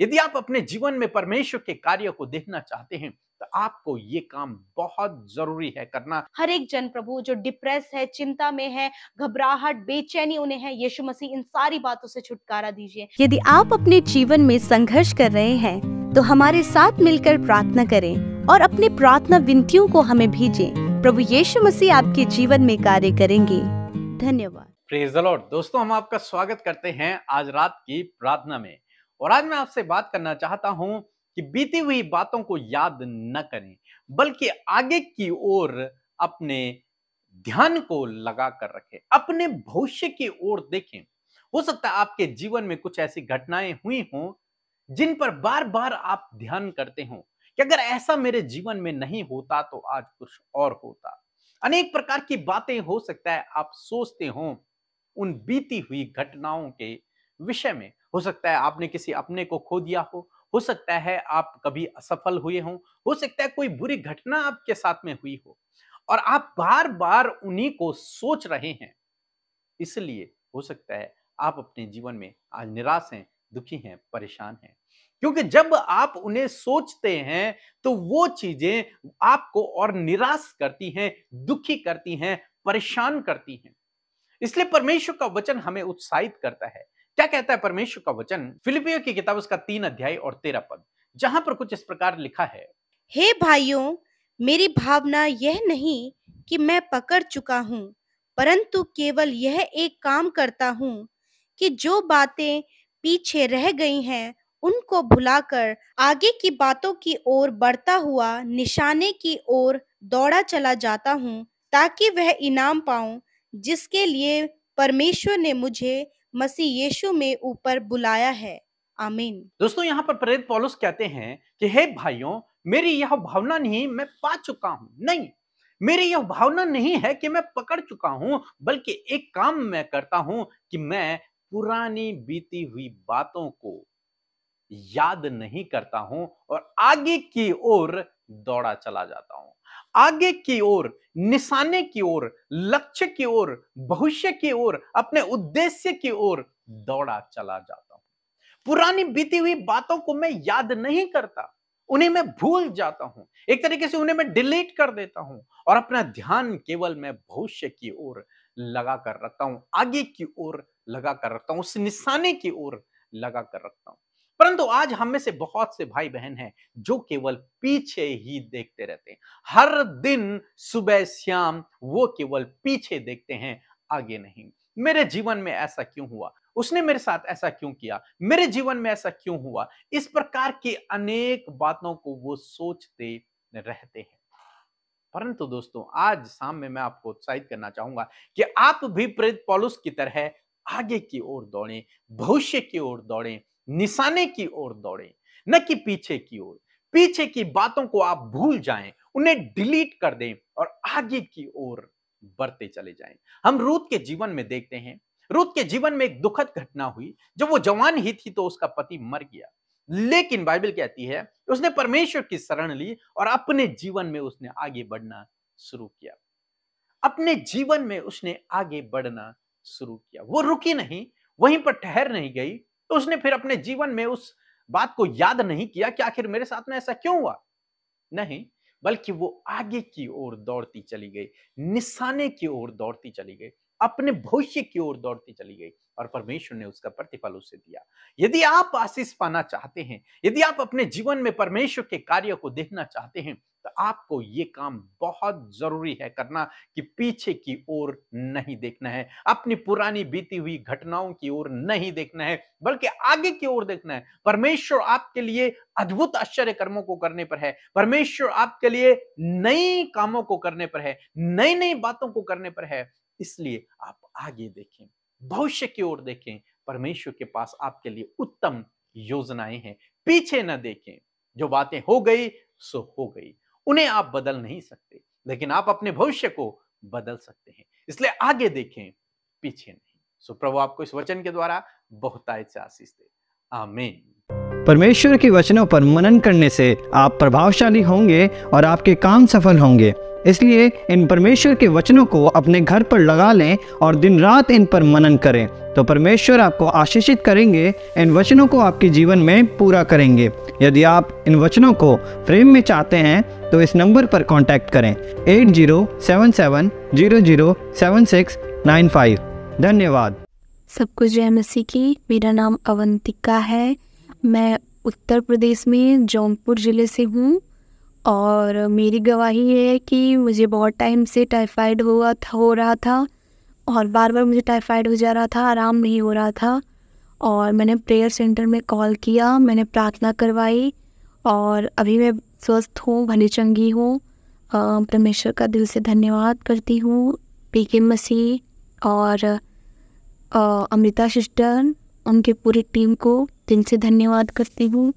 यदि आप अपने जीवन में परमेश्वर के कार्य को देखना चाहते हैं तो आपको ये काम बहुत जरूरी है करना हर एक जन प्रभु जो डिप्रेस है चिंता में है घबराहट बेचैनी उन्हें है यीशु मसीह इन सारी बातों से छुटकारा दीजिए यदि आप अपने जीवन में संघर्ष कर रहे हैं तो हमारे साथ मिलकर प्रार्थना करें और अपने प्रार्थना विनतियों को हमें भेजें प्रभु यीशु मसीह आपके जीवन में कार्य करेंगे धन्यवाद प्रेज द लॉर्ड दोस्तों हम आपका स्वागत करते हैं आज रात की प्रार्थना में और आज मैं आपसे बात करना चाहता हूं कि बीती हुई बातों को याद न करें बल्कि आगे की ओर अपने ध्यान को लगा कर रखें अपने भविष्य की ओर देखें हो सकता है आपके जीवन में कुछ ऐसी घटनाएं हुई हों जिन पर बार बार आप ध्यान करते हो कि अगर ऐसा मेरे जीवन में नहीं होता तो आज कुछ और होता अनेक प्रकार की बातें हो सकता है आप सोचते हो उन बीती हुई घटनाओं के विषय में हो सकता है आपने किसी अपने को खो दिया हो हो सकता है आप कभी असफल हुए हों हो सकता है कोई बुरी घटना आपके साथ में हुई हो और आप बार बार उन्हीं को सोच रहे हैं इसलिए हो सकता है आप अपने जीवन में आज निराश हैं दुखी हैं परेशान हैं क्योंकि जब आप उन्हें सोचते हैं तो वो चीजें आपको और निराश करती हैं दुखी करती हैं परेशान करती हैं इसलिए परमेश्वर का वचन हमें उत्साहित करता है क्या कहता है परमेश्वर का वचन फिलिपियो की किताब उसका तीन अध्याय और तेरह पद जहां पर कुछ इस प्रकार लिखा है हे भाइयों मेरी भावना यह नहीं कि मैं पकड़ चुका हूँ परंतु केवल यह एक काम करता हूँ कि जो बातें पीछे रह गई हैं उनको भुलाकर आगे की बातों की ओर बढ़ता हुआ निशाने की ओर दौड़ा चला जाता हूँ ताकि वह इनाम पाऊं जिसके लिए परमेश्वर ने मुझे मसीह यीशु में ऊपर बुलाया है आमीन दोस्तों यहाँ पर प्रेरित पॉलुस कहते हैं कि हे भाइयों मेरी यह भावना नहीं मैं पा चुका हूँ नहीं मेरी यह भावना नहीं है कि मैं पकड़ चुका हूँ बल्कि एक काम मैं करता हूँ कि मैं पुरानी बीती हुई बातों को याद नहीं करता हूँ और आगे की ओर दौड़ा चला जाता हूँ आगे की ओर निशाने की ओर लक्ष्य की ओर भविष्य की ओर अपने उद्देश्य की ओर दौड़ा चला जाता हूं पुरानी बीती हुई बातों को मैं याद नहीं करता उन्हें मैं भूल जाता हूं एक तरीके से उन्हें मैं डिलीट कर देता हूं और अपना ध्यान केवल मैं भविष्य की ओर लगा कर रखता हूं आगे की ओर लगा कर रखता हूं उस निशाने की ओर लगा कर रखता हूं परंतु आज हम में से बहुत से भाई बहन हैं जो केवल पीछे ही देखते रहते हैं हर दिन सुबह शाम वो केवल पीछे देखते हैं आगे नहीं मेरे जीवन में ऐसा क्यों हुआ उसने मेरे साथ ऐसा क्यों किया मेरे जीवन में ऐसा क्यों हुआ इस प्रकार की अनेक बातों को वो सोचते रहते हैं परंतु दोस्तों आज शाम में मैं आपको उत्साहित करना चाहूंगा कि आप भी प्रेत पॉलुस की तरह आगे की ओर दौड़ें भविष्य की ओर दौड़ें निशाने की ओर दौड़े न कि पीछे की ओर पीछे की बातों को आप भूल जाएं उन्हें डिलीट कर दें और आगे की ओर बढ़ते चले जाएं हम रूत के जीवन में देखते हैं रूत के जीवन में एक दुखद घटना हुई जब वो जवान ही थी तो उसका पति मर गया लेकिन बाइबल कहती है उसने परमेश्वर की शरण ली और अपने जीवन में उसने आगे बढ़ना शुरू किया अपने जीवन में उसने आगे बढ़ना शुरू किया वो रुकी नहीं वहीं पर ठहर नहीं गई तो उसने फिर अपने जीवन में उस बात को याद नहीं किया कि आखिर मेरे साथ में ऐसा क्यों हुआ नहीं बल्कि वो आगे की ओर दौड़ती चली गई निशाने की ओर दौड़ती चली गई अपने भविष्य की ओर दौड़ती चली गई और परमेश्वर ने उसका प्रतिफल उसे दिया यदि आप आशीष पाना चाहते हैं यदि आप अपने जीवन में परमेश्वर के कार्य को देखना चाहते हैं तो आपको ये काम बहुत जरूरी है करना कि पीछे की ओर नहीं देखना है अपनी पुरानी बीती हुई घटनाओं की ओर नहीं देखना है बल्कि आगे की ओर देखना है परमेश्वर आपके लिए अद्भुत आश्चर्य कर्मों को करने पर है परमेश्वर आपके लिए नई कामों को करने पर है नई नई बातों को करने पर है इसलिए आप आगे देखें भविष्य की ओर देखें परमेश्वर के पास आपके लिए उत्तम योजनाएं हैं पीछे न देखें जो बातें हो गई सो हो गई उन्हें आप बदल नहीं सकते लेकिन आप अपने भविष्य को बदल सकते हैं इसलिए आगे देखें पीछे नहीं सो प्रभु आपको इस वचन के द्वारा बहुतायत से आशीष दे आमीन परमेश्वर के वचनों पर मनन करने से आप प्रभावशाली होंगे और आपके काम सफल होंगे इसलिए इन परमेश्वर के वचनों को अपने घर पर लगा लें और दिन रात इन पर मनन करें तो परमेश्वर आपको आशीषित करेंगे इन वचनों को आपके जीवन में पूरा करेंगे यदि आप इन वचनों को फ्रेम में चाहते हैं तो इस नंबर पर कॉन्टैक्ट करें eight zero seven seven zero zero seven six nine five धन्यवाद सब कुछ जय मसीह की मेरा नाम अवंतिका है मैं उत्तर प्रदेश में जौनपुर ज़िले से हूँ और मेरी गवाही ये है कि मुझे बहुत टाइम से टाइफाइड हुआ था हो रहा था और बार बार मुझे टाइफाइड हो जा रहा था आराम नहीं हो रहा था और मैंने प्रेयर सेंटर में कॉल किया मैंने प्रार्थना करवाई और अभी मैं स्वस्थ हूँ भली चंगी हूँ परमेश्वर का दिल से धन्यवाद करती हूँ पी के मसीह और अमृता सिस्टर उनके पूरी टीम को दिल से धन्यवाद करती हूँ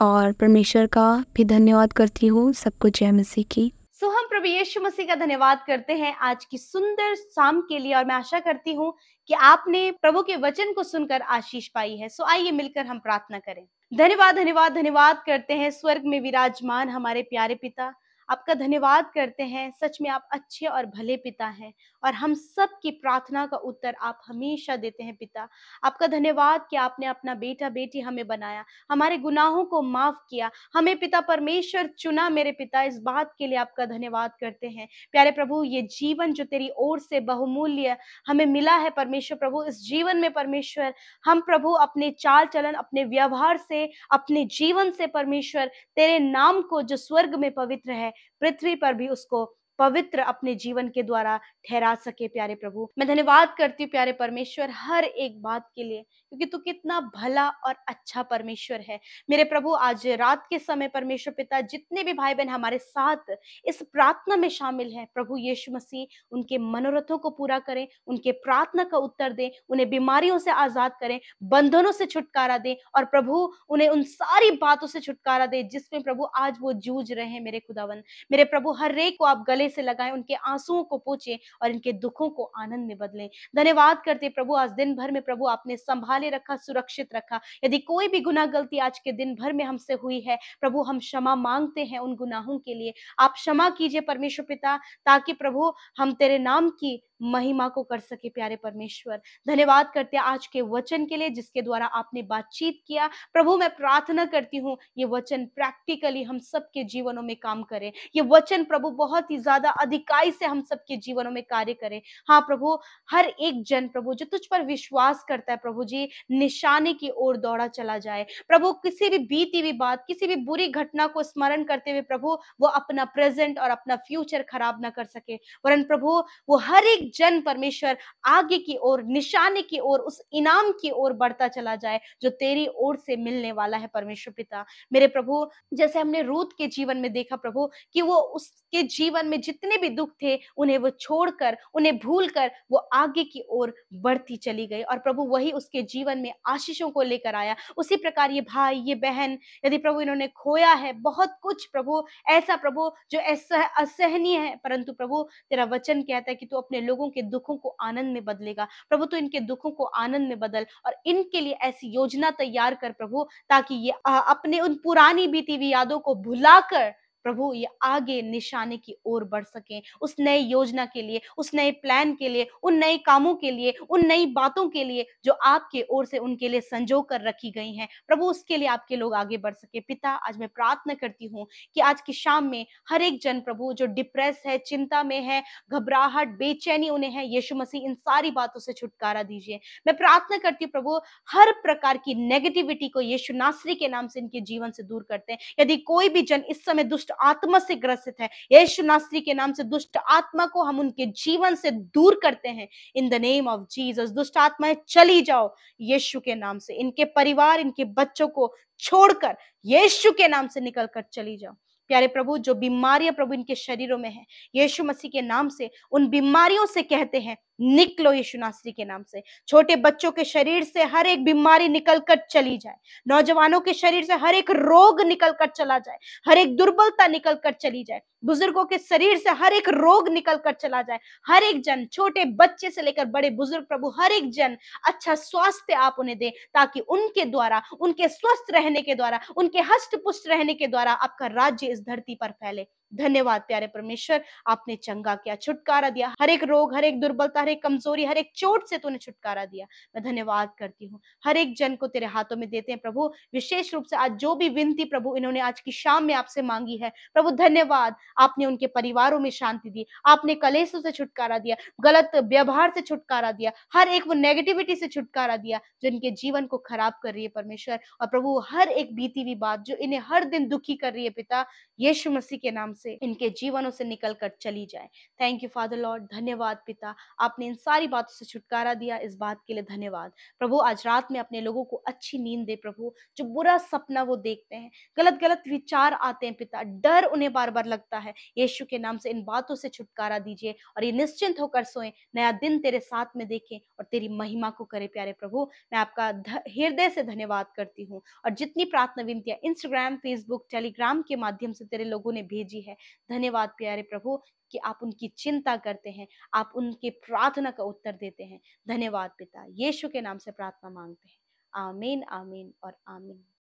और परमेश्वर का भी धन्यवाद करती हूँ सबको जय मसीह की सो हम प्रभु यीशु मसीह का धन्यवाद करते हैं आज की सुंदर शाम के लिए और मैं आशा करती हूँ कि आपने प्रभु के वचन को सुनकर आशीष पाई है सो आइए मिलकर हम प्रार्थना करें धन्यवाद धन्यवाद धन्यवाद करते हैं स्वर्ग में विराजमान हमारे प्यारे पिता आपका धन्यवाद करते हैं सच में आप अच्छे और भले पिता हैं और हम सब की प्रार्थना का उत्तर आप हमेशा देते हैं पिता आपका धन्यवाद कि आपने अपना बेटा बेटी हमें बनाया हमारे गुनाहों को माफ़ किया हमें पिता परमेश्वर चुना मेरे पिता इस बात के लिए आपका धन्यवाद करते हैं प्यारे प्रभु ये जीवन जो तेरी ओर से बहुमूल्य हमें मिला है परमेश्वर प्रभु इस जीवन में परमेश्वर हम प्रभु अपने चाल चलन अपने व्यवहार से अपने जीवन से परमेश्वर तेरे नाम को जो स्वर्ग में पवित्र है पृथ्वी पर भी उसको पवित्र अपने जीवन के द्वारा ठहरा सके प्यारे प्रभु मैं धन्यवाद करती हूँ प्यारे परमेश्वर हर एक बात के लिए क्योंकि तू कितना भला और अच्छा परमेश्वर है मेरे प्रभु आज रात के समय परमेश्वर पिता जितने भी भाई बहन हमारे साथ इस प्रार्थना में शामिल हैं प्रभु यीशु मसीह उनके मनोरथों को पूरा करें उनके प्रार्थना का उत्तर दें उन्हें बीमारियों से आजाद करें बंधनों से छुटकारा दें और प्रभु उन्हें उन सारी बातों से छुटकारा दें जिसमें प्रभु आज वो जूझ रहे हैं मेरे खुदावन मेरे प्रभु हर एक को आप गले गले से लगाएं उनके आंसुओं को पूछें और इनके दुखों को आनंद में बदलें धन्यवाद करते प्रभु आज दिन भर में प्रभु आपने संभाले रखा सुरक्षित रखा यदि कोई भी गुना गलती आज के दिन भर में हमसे हुई है प्रभु हम क्षमा मांगते हैं उन गुनाहों के लिए आप क्षमा कीजिए परमेश्वर पिता ताकि प्रभु हम तेरे नाम की महिमा को कर सके प्यारे परमेश्वर धन्यवाद करते हैं आज के वचन के लिए जिसके द्वारा आपने बातचीत किया प्रभु मैं प्रार्थना करती हूँ ये वचन प्रैक्टिकली हम सबके जीवनों में काम करे ये वचन प्रभु बहुत ही ज्यादा अधिकाई से हम सबके जीवनों में कार्य करें हाँ प्रभु हर एक जन प्रभु जो तुझ पर विश्वास करता है प्रभु जी निशाने की ओर दौड़ा चला जाए प्रभु किसी भी बीती हुई बात किसी भी बुरी घटना को स्मरण करते हुए प्रभु वो अपना प्रेजेंट और अपना फ्यूचर खराब ना कर सके वरन प्रभु वो हर एक जन परमेश्वर आगे की ओर निशाने की ओर उस इनाम की ओर बढ़ता चला जाए जो तेरी ओर से मिलने वाला है परमेश्वर पिता मेरे प्रभु जैसे हमने रूत के जीवन में देखा प्रभु कि वो उसके जीवन में जितने भी दुख थे उन्हें वो छोड़कर उन्हें भूलकर वो आगे की ओर बढ़ती चली गई और प्रभु वही उसके जीवन में आशीषों को लेकर आया उसी प्रकार ये भाई ये बहन यदि प्रभु इन्होंने खोया है बहुत कुछ प्रभु ऐसा प्रभु जो ऐसा असहनीय है परंतु प्रभु तेरा वचन कहता है कि तू अपने लोगों के दुखों को आनंद में बदलेगा प्रभु तू इनके दुखों को आनंद में बदल और इनके लिए ऐसी योजना तैयार कर प्रभु ताकि ये अपने उन पुरानी बीती हुई यादों को भुलाकर प्रभु ये आगे निशाने की ओर बढ़ सकें उस नए योजना के लिए उस नए प्लान के लिए उन नए कामों के लिए उन नई बातों के लिए जो आपके ओर से उनके लिए संजो कर रखी गई हैं प्रभु उसके लिए आपके लोग आगे बढ़ सके पिता आज मैं प्रार्थना करती हूँ कि आज की शाम में हर एक जन प्रभु जो डिप्रेस है चिंता में है घबराहट बेचैनी उन्हें है यीशु मसीह इन सारी बातों से छुटकारा दीजिए मैं प्रार्थना करती हूँ प्रभु हर प्रकार की नेगेटिविटी को यीशु नासरी के नाम से इनके जीवन से दूर करते हैं यदि कोई भी जन इस समय दुष्ट आत्मा से ग्रसित है यीशु नास्त्री के नाम से दुष्ट आत्मा को हम उनके जीवन से दूर करते हैं in the name of Jesus दुष्ट आत्माएं चली जाओ यीशु के नाम से इनके परिवार इनके बच्चों को छोड़कर यीशु के नाम से निकल कर चली जाओ प्यारे प्रभु जो बीमारियां प्रभु इनके शरीरों में है यीशु मसीह के नाम से उन बीमारियों से कहते हैं निकलो यीशु नासरी के नाम से छोटे बच्चों के शरीर से हर एक बीमारी निकल कर चली जाए नौजवानों के शरीर से हर एक रोग निकल कर चला जाए हर एक दुर्बलता निकल कर चली जाए बुजुर्गों के शरीर से हर एक रोग निकल कर चला जाए हर एक जन छोटे बच्चे से लेकर बड़े बुजुर्ग प्रभु हर एक जन अच्छा स्वास्थ्य आप उन्हें दे ताकि उनके द्वारा उनके स्वस्थ रहने के द्वारा उनके हष्ट पुष्ट रहने के द्वारा आपका राज्य इस धरती पर फैले धन्यवाद प्यारे परमेश्वर आपने चंगा किया छुटकारा दिया हर एक रोग हर एक दुर्बलता हर एक कमजोरी हर एक चोट से तूने छुटकारा दिया मैं धन्यवाद करती हूँ हर एक जन को तेरे हाथों में देते हैं प्रभु विशेष रूप से आज जो भी विनती प्रभु इन्होंने आज की शाम में आपसे मांगी है प्रभु धन्यवाद आपने उनके परिवारों में शांति दी आपने कलेसों से छुटकारा दिया गलत व्यवहार से छुटकारा दिया हर एक वो नेगेटिविटी से छुटकारा दिया जो इनके जीवन को खराब कर रही है परमेश्वर और प्रभु हर एक बीती हुई बात जो इन्हें हर दिन दुखी कर रही है पिता यीशु मसीह के नाम से इनके जीवनों से निकल कर चली जाए थैंक यू फादर लॉर्ड धन्यवाद पिता आपने इन सारी बातों से छुटकारा दिया इस बात के लिए धन्यवाद प्रभु आज रात में अपने लोगों को अच्छी नींद दे प्रभु जो बुरा सपना वो देखते हैं गलत गलत विचार आते हैं पिता डर उन्हें बार बार लगता है यीशु के नाम से इन बातों से छुटकारा दीजिए और ये निश्चिंत होकर सोए नया दिन तेरे साथ में देखें और तेरी महिमा को करे प्यारे प्रभु मैं आपका हृदय से धन्यवाद करती हूँ और जितनी प्रार्थना विनतियाँ इंस्टाग्राम फेसबुक टेलीग्राम के माध्यम से तेरे लोगों ने भेजी है है धन्यवाद प्यारे प्रभु कि आप उनकी चिंता करते हैं आप उनके प्रार्थना का उत्तर देते हैं धन्यवाद पिता यीशु के नाम से प्रार्थना मांगते हैं आमीन आमीन और आमीन